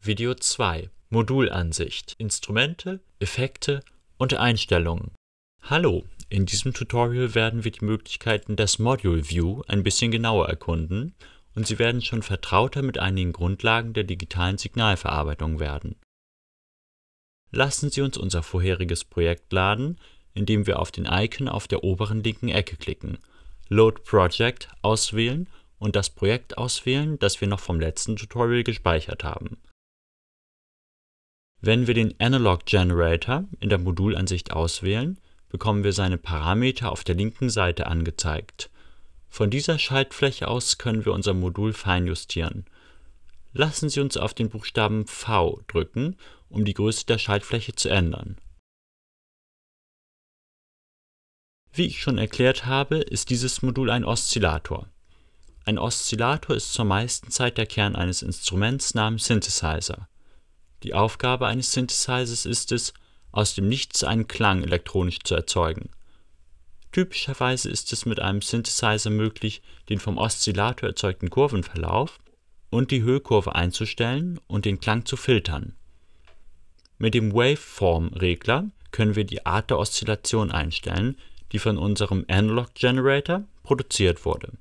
Video 2 Modulansicht Instrumente, Effekte und Einstellungen Hallo, in diesem Tutorial werden wir die Möglichkeiten des Module View ein bisschen genauer erkunden und Sie werden schon vertrauter mit einigen Grundlagen der digitalen Signalverarbeitung werden. Lassen Sie uns unser vorheriges Projekt laden, indem wir auf den Icon auf der oberen linken Ecke klicken, Load Project auswählen und das Projekt auswählen, das wir noch vom letzten Tutorial gespeichert haben. Wenn wir den Analog Generator in der Modulansicht auswählen, bekommen wir seine Parameter auf der linken Seite angezeigt. Von dieser Schaltfläche aus können wir unser Modul feinjustieren. Lassen Sie uns auf den Buchstaben V drücken, um die Größe der Schaltfläche zu ändern. Wie ich schon erklärt habe, ist dieses Modul ein Oszillator. Ein Oszillator ist zur meisten Zeit der Kern eines Instruments namens Synthesizer. Die Aufgabe eines Synthesizers ist es, aus dem Nichts einen Klang elektronisch zu erzeugen. Typischerweise ist es mit einem Synthesizer möglich, den vom Oszillator erzeugten Kurvenverlauf und die Höhekurve einzustellen und den Klang zu filtern. Mit dem Waveform-Regler können wir die Art der Oszillation einstellen, die von unserem Analog Generator produziert wurde.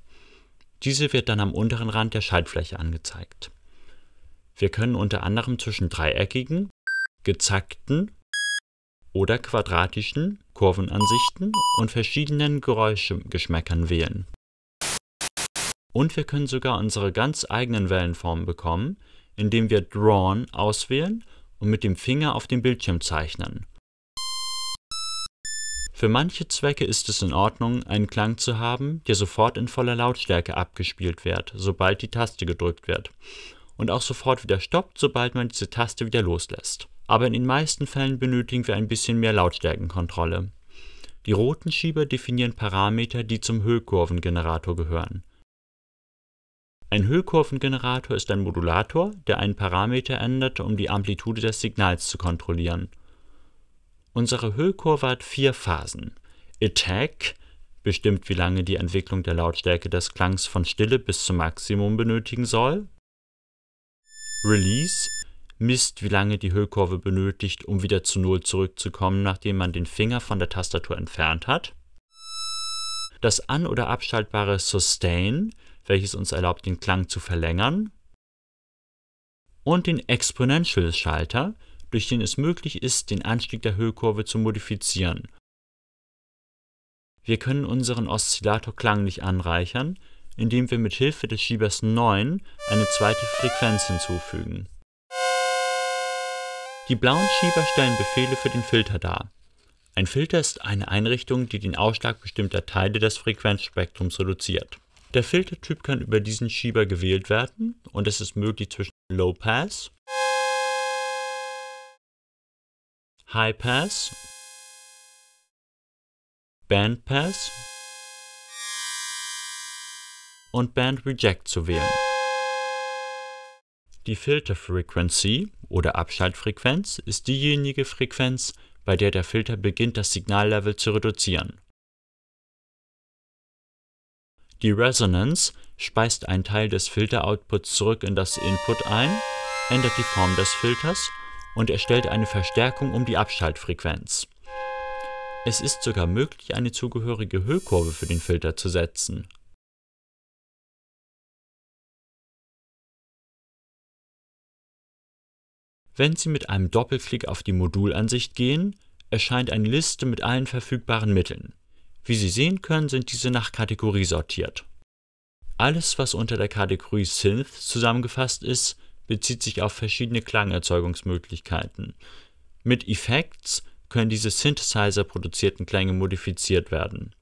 Diese wird dann am unteren Rand der Schaltfläche angezeigt. Wir können unter anderem zwischen dreieckigen, gezackten oder quadratischen Kurvenansichten und verschiedenen Geräuschgeschmäckern wählen. Und wir können sogar unsere ganz eigenen Wellenformen bekommen, indem wir Drawn auswählen und mit dem Finger auf dem Bildschirm zeichnen. Für manche Zwecke ist es in Ordnung, einen Klang zu haben, der sofort in voller Lautstärke abgespielt wird, sobald die Taste gedrückt wird und auch sofort wieder stoppt, sobald man diese Taste wieder loslässt. Aber in den meisten Fällen benötigen wir ein bisschen mehr Lautstärkenkontrolle. Die roten Schieber definieren Parameter, die zum Hüllkurvengenerator gehören. Ein Hüllkurvengenerator ist ein Modulator, der einen Parameter ändert, um die Amplitude des Signals zu kontrollieren. Unsere Hüllkurve hat vier Phasen. Attack bestimmt, wie lange die Entwicklung der Lautstärke des Klangs von Stille bis zum Maximum benötigen soll. Release misst, wie lange die Hüllkurve benötigt, um wieder zu Null zurückzukommen, nachdem man den Finger von der Tastatur entfernt hat. Das an- oder abschaltbare Sustain, welches uns erlaubt, den Klang zu verlängern. Und den Exponential-Schalter, durch den es möglich ist, den Anstieg der Hüllkurve zu modifizieren. Wir können unseren Oszillator klanglich anreichern, indem wir mit Hilfe des Schiebers 9 eine zweite Frequenz hinzufügen. Die blauen Schieber stellen Befehle für den Filter dar. Ein Filter ist eine Einrichtung, die den Ausschlag bestimmter Teile des Frequenzspektrums reduziert. Der Filtertyp kann über diesen Schieber gewählt werden und es ist möglich zwischen Low Pass, High Pass, Band Pass und Band Reject zu wählen. Die Filter Frequency oder Abschaltfrequenz ist diejenige Frequenz, bei der der Filter beginnt, das Signallevel zu reduzieren. Die Resonance speist einen Teil des Filteroutputs zurück in das Input ein, ändert die Form des Filters und erstellt eine Verstärkung um die Abschaltfrequenz. Es ist sogar möglich, eine zugehörige Höhekurve für den Filter zu setzen. Wenn Sie mit einem Doppelklick auf die Modulansicht gehen, erscheint eine Liste mit allen verfügbaren Mitteln. Wie Sie sehen können, sind diese nach Kategorie sortiert. Alles, was unter der Kategorie Synth zusammengefasst ist, bezieht sich auf verschiedene Klangerzeugungsmöglichkeiten. Mit Effects können diese Synthesizer-produzierten Klänge modifiziert werden.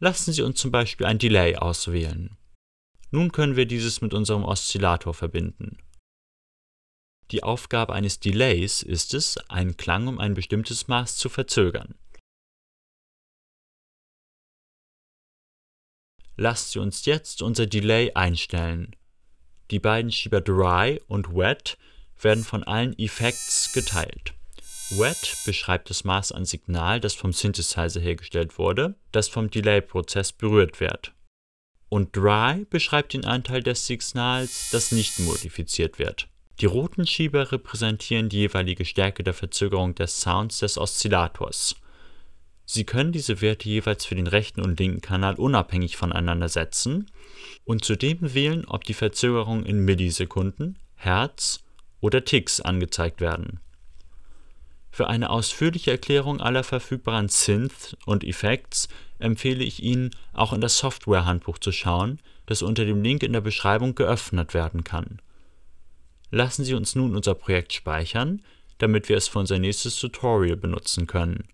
Lassen Sie uns zum Beispiel ein Delay auswählen. Nun können wir dieses mit unserem Oszillator verbinden die Aufgabe eines Delays ist es, einen Klang um ein bestimmtes Maß zu verzögern. Lasst sie uns jetzt unser Delay einstellen. Die beiden Schieber Dry und Wet werden von allen Effects geteilt. Wet beschreibt das Maß an Signal, das vom Synthesizer hergestellt wurde, das vom Delay-Prozess berührt wird. Und Dry beschreibt den Anteil des Signals, das nicht modifiziert wird. Die roten Schieber repräsentieren die jeweilige Stärke der Verzögerung des Sounds des Oszillators. Sie können diese Werte jeweils für den rechten und linken Kanal unabhängig voneinander setzen und zudem wählen, ob die Verzögerungen in Millisekunden, Hertz oder Ticks angezeigt werden. Für eine ausführliche Erklärung aller verfügbaren Synth und Effects empfehle ich Ihnen, auch in das Software-Handbuch zu schauen, das unter dem Link in der Beschreibung geöffnet werden kann. Lassen Sie uns nun unser Projekt speichern, damit wir es für unser nächstes Tutorial benutzen können